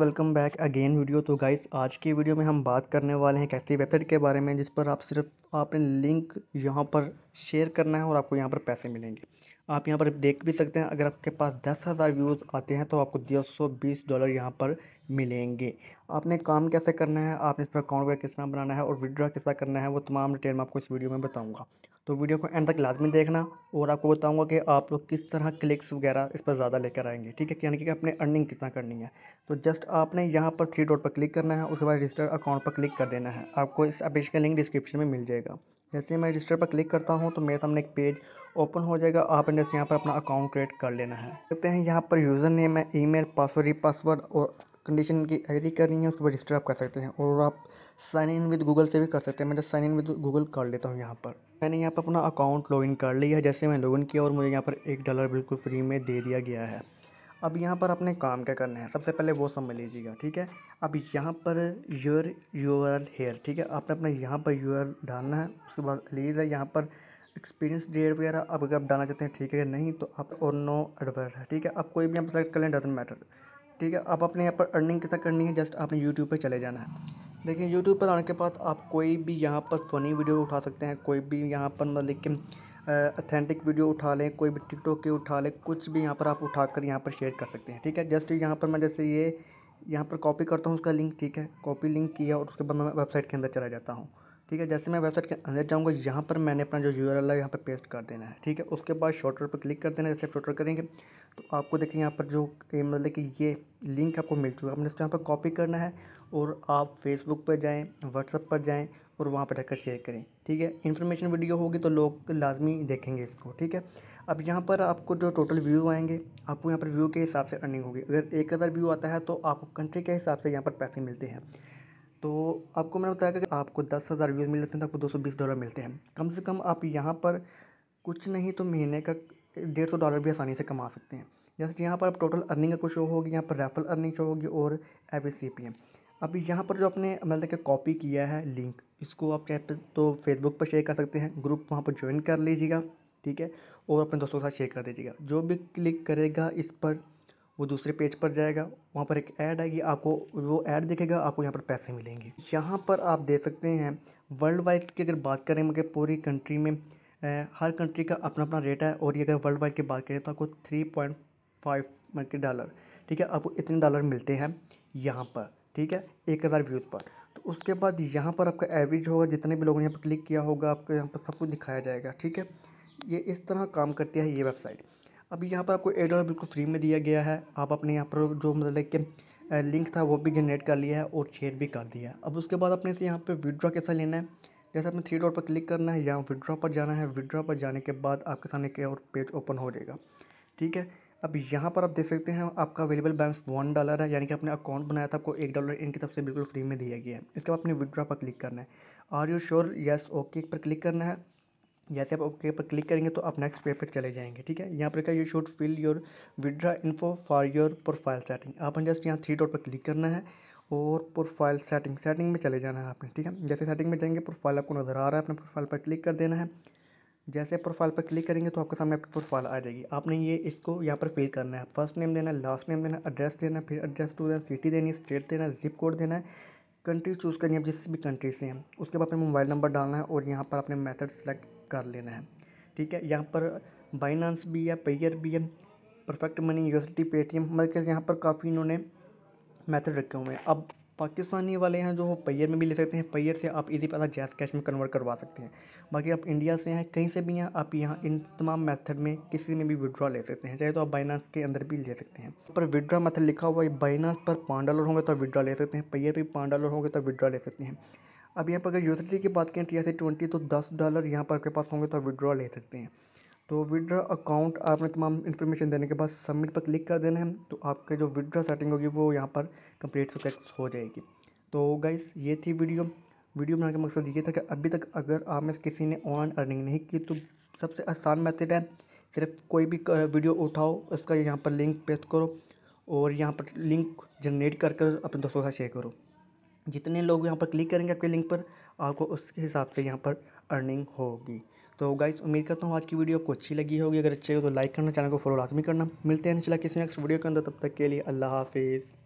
welcome back again video तो guys आज की वीडियो में हम बात करने वाले हैं कैसी वेबसाइट के बारे में जिस पर आप सिर्फ आपने लिंक यहाँ पर शेयर करना है और आपको यहाँ पर पैसे मिलेंगे आप यहाँ पर देख भी सकते हैं अगर आपके पास दस हज़ार व्यूज़ आते हैं तो आपको दो सौ बीस डॉलर यहाँ पर मिलेंगे आपने काम कैसे करना है आपने इस पर अकाउंट वगैरह किस तरह बनाना है और विड्रॉ किस तरह करना है वो तमाम डिटेल में आपको इस वीडियो में बताऊँगा तो वीडियो को एंड तक लाजमी देखना और आपको बताऊँगा कि आप लोग किस तरह क्लिक्स वगैरह इस पर ज़्यादा लेकर आएंगे ठीक है यानी कि अपने अर्निंग किस तरह करनी है तो जस्ट आपने यहाँ पर थ्री डॉट पर क्लिक करना है उसके बाद रजिस्टर अकाउंट पर क्लिक कर देना है आपको इस अपडेट का लिंक डिस्क्रिप्शन में मिल जाएगा जैसे मैं रजिस्टर पर क्लिक करता हूँ तो मेरे सामने एक पेज ओपन हो जाएगा इन जैसे यहाँ पर अपना अकाउंट क्रिएट कर लेना है सकते हैं यहाँ पर यूज़र नेम है ईमेल पासवर्ड री पासवर्ड और कंडीशन की एग्री करनी है उसको रजिस्टर आप कर सकते हैं और आप साइन इन विद गूगल से भी कर सकते हैं मैं साइन इन विद गूगल कर लेता हूँ यहाँ पर मैंने यहाँ पर अपना अकाउंट लॉगिन कर लिया जैसे मैं लॉगिन किया और मुझे यहाँ पर एक डॉलर बिल्कुल फ्री में दे दिया गया है अब यहाँ पर अपने काम क्या करने हैं सबसे पहले वो समझ लीजिएगा ठीक है अब यहाँ पर योर योर हेयर ठीक है आपने अपना यहाँ पर योर डालना है उसके बाद लीज है यहाँ पर एक्सपीरियंस डेट वगैरह अब अगर आप डालना चाहते हैं ठीक है नहीं तो आप और नो एडवर्स है ठीक है आप कोई भी आप सेलेक्ट कर लें डजेंट मैटर ठीक है आप अपने यहाँ पर अर्निंग कैसा करनी है जस्ट आपने यूट्यूब पर चले जाना है देखिए यूट्यूब पर आने के बाद आप कोई भी यहाँ पर फ़नी वीडियो उठा सकते हैं कोई भी यहाँ पर मतलब कि अथेंटिक वीडियो उठा लें कोई भी टिकटॉक के उठा लें कुछ भी यहाँ पर आप उठा कर यहाँ पर शेयर कर सकते हैं ठीक है जस्ट यहाँ पर मैं जैसे ये यहाँ पर कॉपी करता हूँ उसका लिंक ठीक है कॉपी लिंक किया और उसके बाद मैं वेबसाइट के अंदर चला जाता हूँ ठीक है जैसे मैं वेबसाइट के अंदर जाऊँगा यहाँ पर मैंने अपना जो यू आर एल है यहाँ पर पेस्ट कर देना है ठीक है उसके बाद शॉर्टर पर क्लिक कर देना है जैसे शॉर्टर करेंगे तो आपको देखिए यहाँ पर जो मतलब कि ये लिंक आपको मिल चुका है आपने इसको यहाँ पर कॉपी करना है और आप फेसबुक पर जाएँ व्हाट्सअप पर जाएँ और वहाँ पर रहकर शेयर करें ठीक है इन्फॉर्मेशन वीडियो होगी तो लोग लाजमी देखेंगे इसको ठीक है अब यहाँ पर आपको जो टोटल व्यू आएंगे आपको यहाँ पर व्यू के हिसाब से अर्निंग होगी अगर एक हज़ार व्यू आता है तो आपको कंट्री के हिसाब से यहाँ पर पैसे मिलते हैं तो आपको मैंने बताया कि आपको दस हज़ार व्यूज़ जाते हैं तो आपको दो सौ बीस डॉलर मिलते हैं कम से कम आप यहाँ पर कुछ नहीं तो महीने का डेढ़ सौ डॉलर भी आसानी से कमा सकते हैं जैसे कि यहाँ पर आप टोटल अर्निंग का कुछ शो होगी यहाँ पर रेफरल अर्निंग शो होगी और एवरेज सी पी एम अब यहाँ पर जो आपने मतलब कि कॉपी किया है लिंक इसको आप चाहे तो फेसबुक पर शेयर कर सकते हैं ग्रुप वहाँ पर ज्वाइन कर लीजिएगा ठीक है और अपने दोस्तों के साथ शेयर कर दीजिएगा जो भी क्लिक करेगा इस पर वो दूसरे पेज पर जाएगा वहाँ पर एक ऐड आएगी आपको वो ऐड देखेगा आपको यहाँ पर पैसे मिलेंगे यहाँ पर आप देख सकते हैं वर्ल्ड वाइड की अगर बात करें मगर मतलब पूरी कंट्री में ए, हर कंट्री का अपना अपना रेट है और ये अगर वर्ल्ड वाइड की बात करें तो आपको थ्री पॉइंट फाइव मतलब डॉलर ठीक है आपको इतने डॉलर मिलते हैं यहाँ पर ठीक है एक हज़ार व्यूज़ पर उसके बाद यहाँ पर आपका एवरेज होगा जितने भी लोगों ने यहाँ पर क्लिक किया होगा आपको यहाँ पर सब कुछ दिखाया जाएगा ठीक है ये इस तरह काम करती है ये वेबसाइट अभी यहाँ पर आपको एड बिल्कुल फ्री में दिया गया है आप अपने यहाँ पर जो मतलब कि लिंक था वो भी जनरेट कर लिया है और शेयर भी कर दिया है अब उसके बाद अपने से यहाँ पर विड्रॉ कैसा लेना है जैसे आपने थ्री डॉट पर क्लिक करना है यहाँ विड्रॉ पर जाना है विड्रॉ पर जाने के बाद आपके सामने एक और पेज ओपन हो जाएगा ठीक है अब यहाँ पर आप देख सकते हैं आपका अवेलेबल बैलेंस वन डॉलर है यानी कि आपने अकाउंट बनाया था आपको एक डॉलर इनकी तरफ से बिल्कुल फ्री में दिया गया है इसके बाद अपने विदड्रॉ पर क्लिक करना है are you sure yes okay पर क्लिक करना है जैसे आप ओके पर क्लिक करेंगे तो आप नेक्स्ट पेज पर चले जाएंगे ठीक है यहाँ पर क्या you should fill your withdraw info for your profile setting आपने जस्ट यहाँ थ्री डॉट पर क्लिक करना है और प्रोफाइल सेटिंग सेटिंग में चले जाना है आपने ठीक है जैसे सेटिंग में जाएंगे प्रोफाइल आपको नज़र आ रहा है अपने प्रोफाइल पर क्लिक कर देना है जैसे प्रोफाइल पर क्लिक करेंगे तो आपके सामने आपकी प्रोफाइल आ जाएगी आपने ये इसको यहाँ पर फिल करना है फर्स्ट नेम देना लास्ट नेम देना एड्रेस देना फिर एड्रेस टू देना सिटी देनी स्टेट देना जिप कोड देना है कंट्री चूज़ करनी है जिस भी कंट्री से हैं उसके बाद अपने मोबाइल नंबर डालना है और यहाँ पर अपने मेथड सेलेक्ट कर लेना है ठीक है यहाँ पर बाइनांस भी है पेयर भी है परफेक्ट मनी यूनिवर्सिटी पेटीएम मतलब यहाँ पर काफ़ी इन्होंने मेथड रखे हुए हैं अब पाकिस्तानी वाले हैं जो पैयर में भी ले सकते हैं पैयर से आप इजी पैसा जैस कैश में कन्वर्ट करवा सकते हैं बाकी आप इंडिया से हैं कहीं से भी हैं आप यहाँ इन तमाम मेथड में किसी में भी विड्रॉ ले सकते हैं चाहे तो आप बाइनास के अंदर भी ले सकते हैं पर विड्रॉ मेथड लिखा हुआ है बाइनास पर पाँच डॉलर होंगे तो आप विड्रॉ ले सकते हैं पैयर पर पाँच डॉलर होंगे तो विड्रॉ ले सकते हैं अब यहाँ पर अगर यूसिटी की बात करें टी एस ट्वेंटी तो दस डॉलर यहाँ पर आपके पास होंगे तो आप विड्रॉ ले सकते हैं तो विड्रा अकाउंट आपने तमाम इन्फॉर्मेशन देने के बाद सबमिट पर क्लिक कर देना है तो आपके जो विड्रा सेटिंग होगी वो यहाँ पर कंप्लीट सक्सेस हो जाएगी तो गाइस ये थी वीडियो वीडियो बनाने का मकसद ये था कि अभी तक अगर आप में किसी ने ऑनलाइन अर्निंग नहीं की तो सबसे आसान मेथड है सिर्फ कोई भी वीडियो उठाओ उसका यहाँ पर लिंक पेस्ट करो और यहाँ पर लिंक जनरेट कर कर अपने दोस्तों के साथ शेयर करो जितने लोग यहाँ पर क्लिक करेंगे आपके लिंक पर आपको उसके हिसाब से यहाँ पर अर्निंग होगी तो गाइस उम्मीद करता हूँ आज की वीडियो आपको अच्छी लगी होगी अगर अच्छी हो तो लाइक करना चैनल को फॉलो लाजमी करना मिलते हैं चला किसी नेक्स्ट वीडियो के अंदर तब तक के लिए अल्लाह हाफिज़